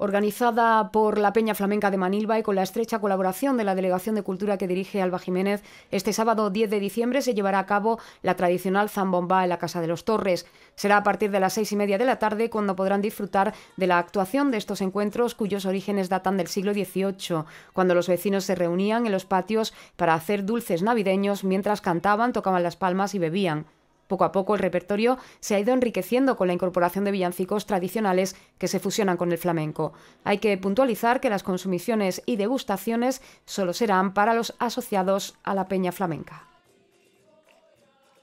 organizada por la Peña Flamenca de Manilva y con la estrecha colaboración de la Delegación de Cultura que dirige Alba Jiménez, este sábado 10 de diciembre se llevará a cabo la tradicional zambomba en la Casa de los Torres. Será a partir de las seis y media de la tarde cuando podrán disfrutar de la actuación de estos encuentros cuyos orígenes datan del siglo XVIII, cuando los vecinos se reunían en los patios para hacer dulces navideños mientras cantaban, tocaban las palmas y bebían. Poco a poco el repertorio se ha ido enriqueciendo con la incorporación de villancicos tradicionales que se fusionan con el flamenco. Hay que puntualizar que las consumiciones y degustaciones solo serán para los asociados a la peña flamenca.